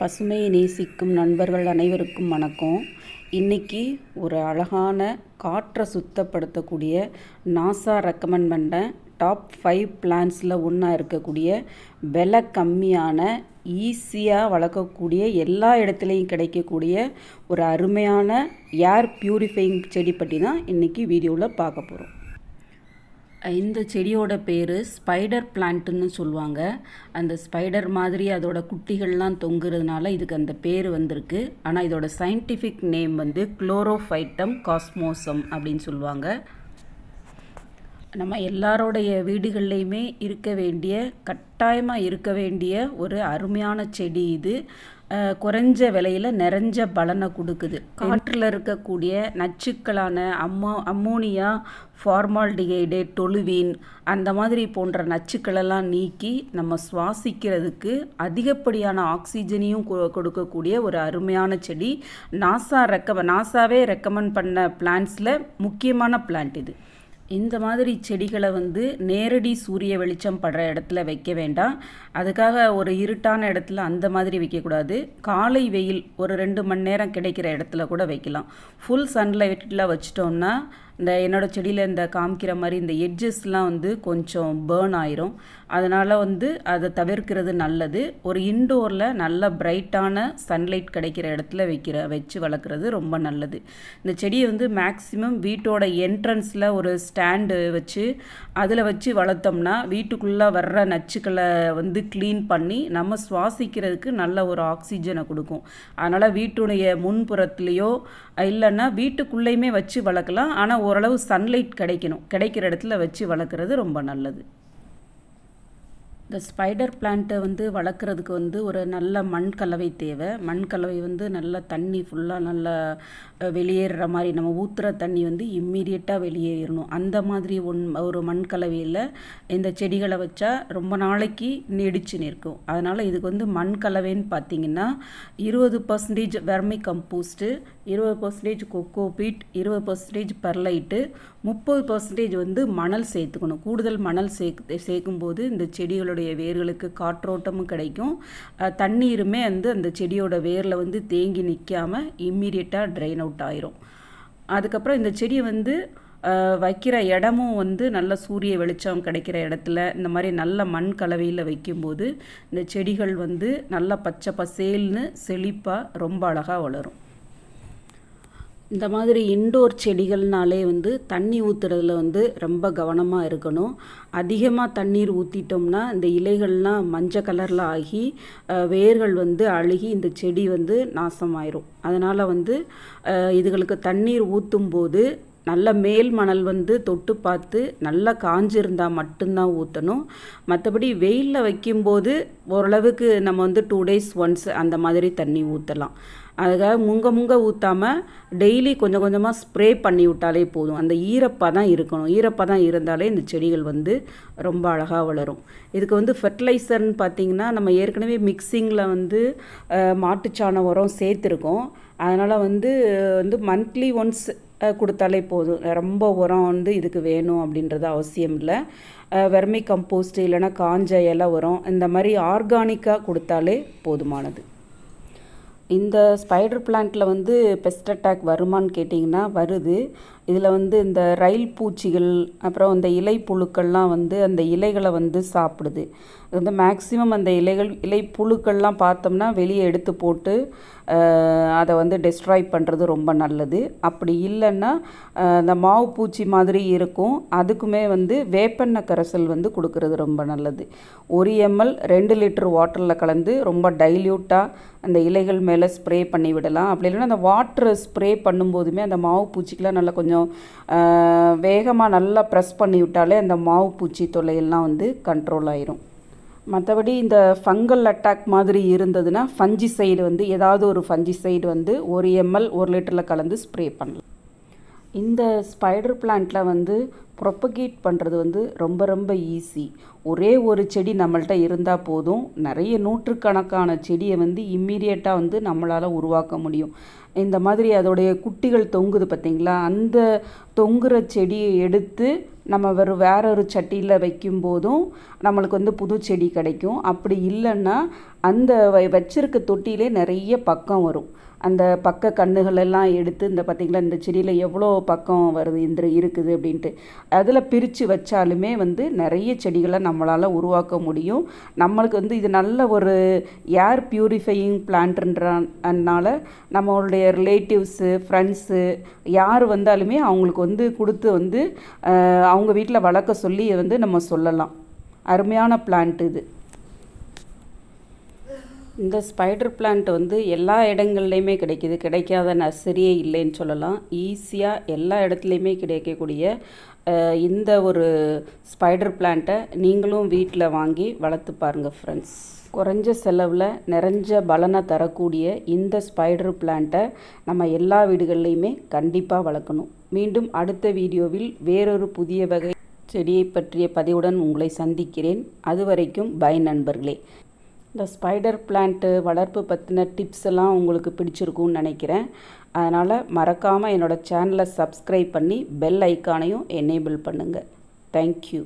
பசுமையை நேசிக்கும் நண்பர்கள் அனைவருக்கும் வணக்கம் இன்றைக்கி ஒரு அழகான காற்றை சுத்தப்படுத்தக்கூடிய நாசா ரெக்கமெண்ட் பண்ண டாப் ஃபைவ் பிளான்ஸில் ஒன்றா இருக்கக்கூடிய விலை கம்மியான ஈஸியாக வளர்க்கக்கூடிய எல்லா இடத்துலையும் கிடைக்கக்கூடிய ஒரு அருமையான ஏர் பியூரிஃபையிங் செடி பற்றி தான் இன்றைக்கி வீடியோவில் பார்க்க போகிறோம் இந்த செடியோட பேர் ஸ்பைடர் பிளான்ட்டுன்னு சொல்லுவாங்க அந்த ஸ்பைடர் மாதிரி அதோட குட்டிகள்லாம் தொங்குறதுனால இதுக்கு அந்த பேர் வந்திருக்கு ஆனால் இதோட சயின்டிஃபிக் நேம் வந்து குளோரோஃபைட்டம் காஸ்மோசம் அப்படின்னு சொல்லுவாங்க நம்ம எல்லாரோடைய வீடுகள்லையுமே இருக்க வேண்டிய கட்டாயமாக இருக்க வேண்டிய ஒரு அருமையான செடி இது குறைஞ்ச விலையில் நிறைஞ்ச பலனை கொடுக்குது காற்றில் இருக்கக்கூடிய நச்சுக்களான அம்மோ அம்மோனியா ஃபார்மால்டிகைடு டொலுவீன் அந்த மாதிரி போன்ற நச்சுக்களெல்லாம் நீக்கி நம்ம சுவாசிக்கிறதுக்கு அதிகப்படியான ஆக்சிஜனையும் கொடுக்கக்கூடிய ஒரு அருமையான செடி நாசா ரெக்க நாசாவே ரெக்கமெண்ட் பண்ண பிளான்ஸில் முக்கியமான பிளான்ட் இது இந்த மாதிரி செடிகளை வந்து நேரடி சூரிய வெளிச்சம் படுற இடத்துல வைக்க வேண்டாம் அதுக்காக ஒரு இருட்டான இடத்துல அந்த மாதிரி வைக்கக்கூடாது காலை வெயில் ஒரு ரெண்டு மணி நேரம் கிடைக்கிற இடத்துல கூட வைக்கலாம் ஃபுல் சன்லைட்டில் வச்சிட்டோம்னா இந்த என்னோடய செடியில் இந்த காமிக்கிற மாதிரி இந்த எட்ஜஸ்லாம் வந்து கொஞ்சம் பேர்ன் ஆயிரும் அதனால் வந்து அதை தவிர்க்கிறது நல்லது ஒரு இன்டோரில் நல்ல பிரைட்டான சன்லைட் கிடைக்கிற இடத்துல வைக்கிற வச்சு வளர்க்குறது ரொம்ப நல்லது இந்த செடியை வந்து மேக்ஸிமம் வீட்டோட என்ட்ரன்ஸில் ஒரு ஸ்டாண்டு வச்சு அதில் வச்சு வளர்த்தோம்னா வீட்டுக்குள்ளே வர்ற நச்சுக்களை வந்து க்ளீன் பண்ணி நம்ம சுவாசிக்கிறதுக்கு நல்ல ஒரு ஆக்சிஜனை கொடுக்கும் அதனால் வீட்டுடைய முன்புறத்துலேயோ இல்லைன்னா வீட்டுக்குள்ளேயுமே வச்சு வளர்க்கலாம் ஆனால் ஓரளவு சன்லைட் கிடைக்கணும் கிடைக்கிற இடத்துல வச்சு வளர்க்குறது ரொம்ப நல்லது இந்த ஸ்பைடர் பிளான்ட்டை வந்து வளர்க்குறதுக்கு வந்து ஒரு நல்ல மண் கலவை தேவை மண் கலவை வந்து நல்லா தண்ணி ஃபுல்லாக நல்லா வெளியேறுற மாதிரி நம்ம ஊற்றுற தண்ணி வந்து இம்மீடியட்டாக வெளியேறணும் அந்த மாதிரி ஒன் ஒரு மண் கலவையில் இந்த செடிகளை வச்சா ரொம்ப நாளைக்கு நீடிச்சு நிற்கும் அதனால் இதுக்கு வந்து மண் கலவைன்னு பார்த்தீங்கன்னா இருபது பர்சன்டேஜ் வெர்மை கம்போஸ்ட்டு இருபது பர்சன்டேஜ் கொக்கோபீட் இருபது பர்சன்டேஜ் பெர்லைட்டு முப்பது பர்சன்டேஜ் வந்து மணல் சேர்த்துக்கணும் கூடுதல் மணல் சேர்க்கு சேர்க்கும்போது இந்த செடிகளோட செடிகளுடைய வேர்களுக்கு காற்றோட்டமும் கிடைக்கும் தண்ணீருமே வந்து அந்த செடியோட வேரில் வந்து தேங்கி நிற்காமல் இம்மிடியட்டாக ட்ரைன் அவுட் ஆயிரும் அதுக்கப்புறம் இந்த செடி வந்து வைக்கிற இடமும் வந்து நல்ல சூரிய வெளிச்சம் கிடைக்கிற இடத்துல இந்த மாதிரி நல்ல மண் கலவையில் வைக்கும்போது இந்த செடிகள் வந்து நல்லா பச்சை பசேல்னு செழிப்பாக ரொம்ப அழகாக வளரும் இந்த மாதிரி இன்டோர் செடிகள்னாலே வந்து தண்ணி ஊற்றுறதுல வந்து ரொம்ப கவனமாக இருக்கணும் அதிகமாக தண்ணீர் ஊற்றிட்டோம்னா இந்த இலைகள்லாம் மஞ்சள் கலரில் ஆகி வேர்கள் வந்து அழுகி இந்த செடி வந்து நாசமாயிரும் அதனால் வந்து இதுகளுக்கு தண்ணீர் ஊற்றும் போது நல்ல மேல் மணல் வந்து தொட்டு பார்த்து நல்லா காஞ்சிருந்தால் மட்டும்தான் ஊற்றணும் மற்றபடி வெயிலில் வைக்கும்போது ஓரளவுக்கு நம்ம வந்து டூ டேஸ் ஒன்ஸ் அந்த மாதிரி தண்ணி ஊற்றலாம் அதுக்காக முங்க முங்க ஊற்றாமல் டெய்லி கொஞ்சம் கொஞ்சமாக ஸ்ப்ரே பண்ணி விட்டாலே போதும் அந்த ஈரப்பாக தான் இருக்கணும் ஈரப்பாக தான் இருந்தாலே இந்த செடிகள் வந்து ரொம்ப அழகாக வளரும் இதுக்கு வந்து ஃபெர்டிலைசர்னு பார்த்திங்கன்னா நம்ம ஏற்கனவே மிக்சிங்கில் வந்து மாட்டுச்சாண உரம் சேர்த்துருக்கோம் அதனால் வந்து வந்து மந்த்லி ஒன்ஸ் கொடுத்தாலே போதும் ரொம்ப உரம் வந்து இதுக்கு வேணும் அப்படின்றது அவசியம் இல்லை வெர்மி கம்போஸ்ட் இல்லைன்னா காஞ்ச இலை உரம் இந்த மாதிரி ஆர்கானிக்காக கொடுத்தாலே போதுமானது இந்த ஸ்பைடர் பிளான்ட்டில் வந்து பெஸ்ட் அட்டாக் வருமானு கேட்டிங்கன்னா வருது இதில் வந்து இந்த ரயில் பூச்சிகள் அப்புறம் இந்த இலை புழுக்கள்லாம் வந்து அந்த இலைகளை வந்து சாப்பிடுது வந்து மேக்சிமம் அந்த இலைகள் இலை புழுக்கள்லாம் பார்த்தோம்னா வெளியே எடுத்து போட்டு அதை வந்து டெஸ்ட்ராய் பண்ணுறது ரொம்ப நல்லது அப்படி இல்லைன்னா இந்த மாவு பூச்சி மாதிரி இருக்கும் அதுக்குமே வந்து வேப்பெண்ணெய் கரைசல் வந்து கொடுக்கறது ரொம்ப நல்லது ஒரு எம்எல் ரெண்டு லிட்டர் வாட்டரில் கலந்து ரொம்ப டைல்யூட்டாக அந்த இலைகள் மேலே ஸ்ப்ரே பண்ணி விடலாம் அப்படி இல்லைன்னா அந்த வாட்ரு ஸ்ப்ரே பண்ணும்போதுமே அந்த மாவு பூச்சிக்கெலாம் நல்லா கொஞ்சம் வேகமாக நல்லா ப்ரெஸ் பண்ணி விட்டாலே அந்த மாவு பூச்சி தொல்லையெல்லாம் வந்து கண்ட்ரோல் ஆயிரும் மற்றபடி இந்த ஃபங்கல் அட்டாக் மாதிரி இருந்ததுன்னா ஃபஞ்சி சைடு வந்து ஏதாவது ஒரு ஃபஞ்சி சைடு வந்து ஒரு எம்எல் ஒரு லிட்டரில் கலந்து ஸ்ப்ரே பண்ணலாம் இந்த ஸ்பைடர் பிளான்ட்டில் வந்து ப்ரொப்பகேட் பண்ணுறது வந்து ரொம்ப ரொம்ப ஈஸி ஒரே ஒரு செடி நம்மள்கிட்ட இருந்தால் போதும் நிறைய நூற்றுக்கணக்கான செடியை வந்து இம்மீடியட்டாக வந்து நம்மளால் உருவாக்க முடியும் இந்த மாதிரி அதோடைய குட்டிகள் தொங்குது பார்த்திங்களா அந்த தொங்குகிற செடியை எடுத்து நம்ம வேறு வேற ஒரு சட்டியில் வைக்கும்போதும் நம்மளுக்கு வந்து புது செடி கிடைக்கும் அப்படி இல்லைன்னா அந்த வச்சிருக்க தொட்டியிலே நிறைய பக்கம் வரும் அந்த பக்க கண்ணுகள் எல்லாம் எடுத்து இந்த பார்த்திங்களா இந்த செடியில் எவ்வளோ பக்கம் வருது இந்த இருக்குது அப்படின்ட்டு அதில் பிரித்து வச்சாலுமே வந்து நிறைய செடிகளை நம்மளால் உருவாக்க முடியும் நம்மளுக்கு வந்து இது நல்ல ஒரு ஏர் பியூரிஃபையிங் பிளான்ட்ன்றனால நம்மளுடைய ரிலேட்டிவ்ஸு ஃப்ரெண்ட்ஸு யார் வந்தாலுமே அவங்களுக்கு வந்து கொடுத்து வந்து அவங்க வீட்டில் வளர்க்க சொல்லி வந்து நம்ம சொல்லலாம் அருமையான பிளான்ட் இது இந்த ஸ்பைடர் பிளான்ட் வந்து எல்லா இடங்கள்லையுமே கிடைக்கிது கிடைக்காத நர்சரியே இல்லைன்னு சொல்லலாம் ஈஸியாக எல்லா இடத்துலையுமே கிடைக்கக்கூடிய இந்த ஒரு ஸ்பைடர் பிளான்ட்டை நீங்களும் வீட்டில் வாங்கி வளர்த்து பாருங்கள் ஃப்ரெண்ட்ஸ் குறைஞ்ச செலவில் நிறைஞ்ச பலனை தரக்கூடிய இந்த ஸ்பைடர் பிளான்ட்டை நம்ம எல்லா வீடுகள்லையுமே கண்டிப்பாக வளர்க்கணும் மீண்டும் அடுத்த வீடியோவில் வேறொரு புதிய வகை செடியை பற்றிய பதிவுடன் உங்களை சந்திக்கிறேன் அது வரைக்கும் பை நண்பர்களே இந்த ஸ்பைடர் பிளான்ட்டு வளர்ப்பு பற்றின டிப்ஸ் எல்லாம் உங்களுக்கு பிடிச்சிருக்கும்னு நினைக்கிறேன் அதனால் மறக்காமல் என்னோடய சேனலை சப்ஸ்கிரைப் பண்ணி பெல் ஐக்கானையும் எனேபிள் பண்ணுங்கள் தேங்க்யூ